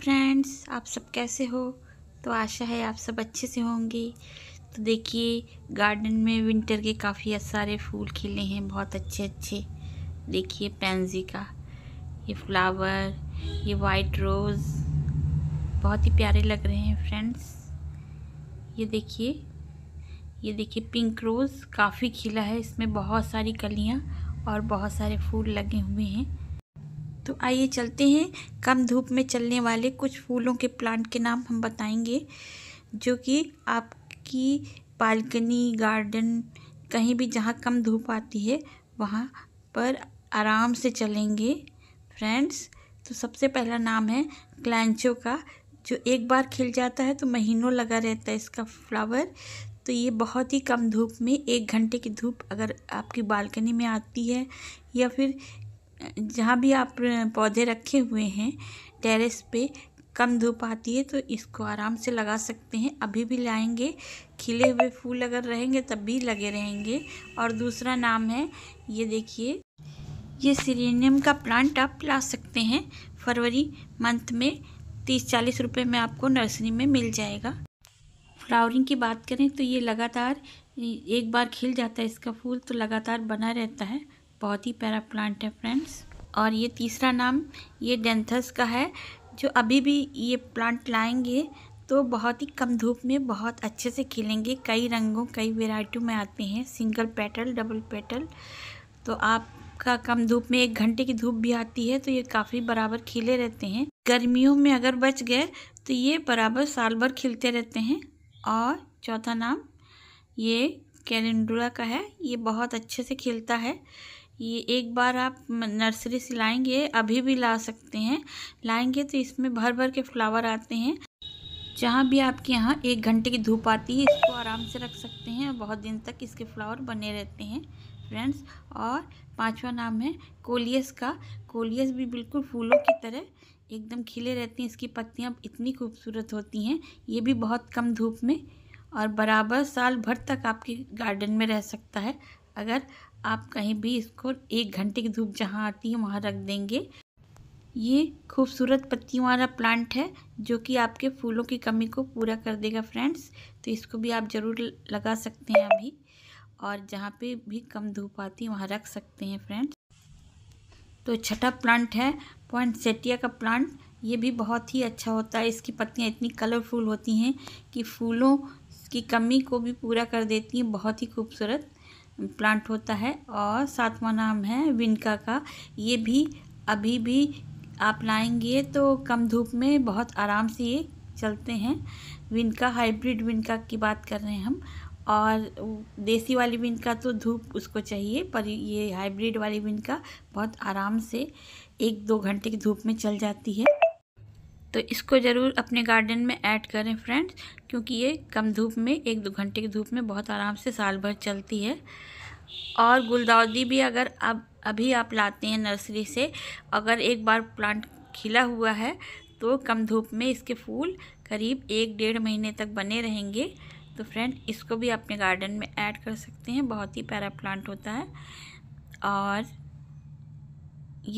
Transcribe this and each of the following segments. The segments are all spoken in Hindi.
फ्रेंड्स आप सब कैसे हो तो आशा है आप सब अच्छे से होंगे तो देखिए गार्डन में विंटर के काफ़ी सारे फूल खिले हैं बहुत अच्छे अच्छे देखिए पेंजी का ये फ्लावर ये वाइट रोज़ बहुत ही प्यारे लग रहे हैं फ्रेंड्स ये देखिए ये देखिए पिंक रोज़ काफ़ी खिला है इसमें बहुत सारी कलियाँ और बहुत सारे फूल लगे हुए हैं तो आइए चलते हैं कम धूप में चलने वाले कुछ फूलों के प्लांट के नाम हम बताएंगे जो कि आपकी बालकनी गार्डन कहीं भी जहाँ कम धूप आती है वहाँ पर आराम से चलेंगे फ्रेंड्स तो सबसे पहला नाम है क्लैंचो का जो एक बार खिल जाता है तो महीनों लगा रहता है इसका फ्लावर तो ये बहुत ही कम धूप में एक घंटे की धूप अगर आपकी बालकनी में आती है या फिर जहाँ भी आप पौधे रखे हुए हैं टेरेस पे कम धूप आती है तो इसको आराम से लगा सकते हैं अभी भी लाएंगे खिले हुए फूल अगर रहेंगे तब भी लगे रहेंगे और दूसरा नाम है ये देखिए ये सीरेनियम का प्लांट आप ला सकते हैं फरवरी मंथ में तीस चालीस रुपये में आपको नर्सरी में मिल जाएगा फ्लावरिंग की बात करें तो ये लगातार एक बार खिल जाता है इसका फूल तो लगातार बना रहता है बहुत ही प्यारा प्लांट है फ्रेंड्स और ये तीसरा नाम ये डेंथस का है जो अभी भी ये प्लांट लाएंगे तो बहुत ही कम धूप में बहुत अच्छे से खिलेंगे कई रंगों कई वेराइटी में आते हैं सिंगल पेटल डबल पेटल तो आपका कम धूप में एक घंटे की धूप भी आती है तो ये काफ़ी बराबर खिले रहते हैं गर्मियों में अगर बच गए तो ये बराबर साल भर खिलते रहते हैं और चौथा नाम ये कैलेंडुला का है ये बहुत अच्छे से खिलता है ये एक बार आप नर्सरी से लाएंगे अभी भी ला सकते हैं लाएंगे तो इसमें भर भर के फ्लावर आते हैं जहाँ भी आपके यहाँ एक घंटे की धूप आती है इसको आराम से रख सकते हैं और बहुत दिन तक इसके फ्लावर बने रहते हैं फ्रेंड्स और पांचवा नाम है कोलियस का कोलियस भी बिल्कुल फूलों की तरह एकदम खिले रहते हैं इसकी पत्तियाँ इतनी खूबसूरत होती हैं ये भी बहुत कम धूप में और बराबर साल भर तक आपके गार्डन में रह सकता है अगर आप कहीं भी इसको एक घंटे की धूप जहाँ आती है वहाँ रख देंगे ये खूबसूरत पत्तियों वाला प्लांट है जो कि आपके फूलों की कमी को पूरा कर देगा फ्रेंड्स तो इसको भी आप ज़रूर लगा सकते हैं अभी और जहाँ पे भी कम धूप आती है वहाँ रख सकते हैं फ्रेंड्स तो छठा प्लांट है पॉइंट सेटिया का प्लांट ये भी बहुत ही अच्छा होता है इसकी पत्तियाँ इतनी कलरफुल होती हैं कि फूलों की कमी को भी पूरा कर देती हैं बहुत ही खूबसूरत प्लांट होता है और सातवां नाम है विनका का ये भी अभी भी आप लाएंगे तो कम धूप में बहुत आराम से ये चलते हैं विनका हाइब्रिड विनका की बात कर रहे हैं हम और देसी वाली विनका तो धूप उसको चाहिए पर ये हाइब्रिड वाली विनका बहुत आराम से एक दो घंटे की धूप में चल जाती है तो इसको ज़रूर अपने गार्डन में ऐड करें फ्रेंड्स क्योंकि ये कम धूप में एक दो घंटे की धूप में बहुत आराम से साल भर चलती है और गुलदाउदी भी अगर अब अभी आप लाते हैं नर्सरी से अगर एक बार प्लांट खिला हुआ है तो कम धूप में इसके फूल करीब एक डेढ़ महीने तक बने रहेंगे तो फ्रेंड इसको भी अपने गार्डन में ऐड कर सकते हैं बहुत ही प्यारा प्लांट होता है और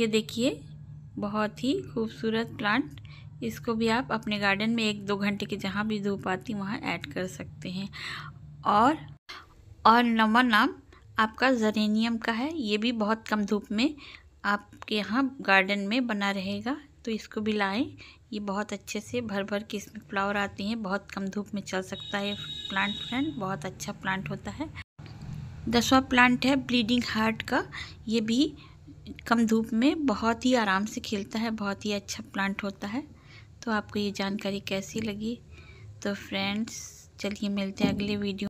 ये देखिए बहुत ही खूबसूरत प्लांट इसको भी आप अपने गार्डन में एक दो घंटे की जहाँ भी धूप आती वहाँ ऐड कर सकते हैं और और नंबर नाम आपका जरेनियम का है ये भी बहुत कम धूप में आपके यहाँ गार्डन में बना रहेगा तो इसको भी लाएं ये बहुत अच्छे से भर भर के इसमें फ्लावर आते हैं बहुत कम धूप में चल सकता है प्लांट फ्रेंड बहुत अच्छा प्लांट होता है दसवा प्लांट है ब्लीडिंग हार्ट का ये भी कम धूप में बहुत ही आराम से खिलता है बहुत ही अच्छा प्लांट होता है तो आपको ये जानकारी कैसी लगी तो फ्रेंड्स चलिए मिलते हैं अगले वीडियो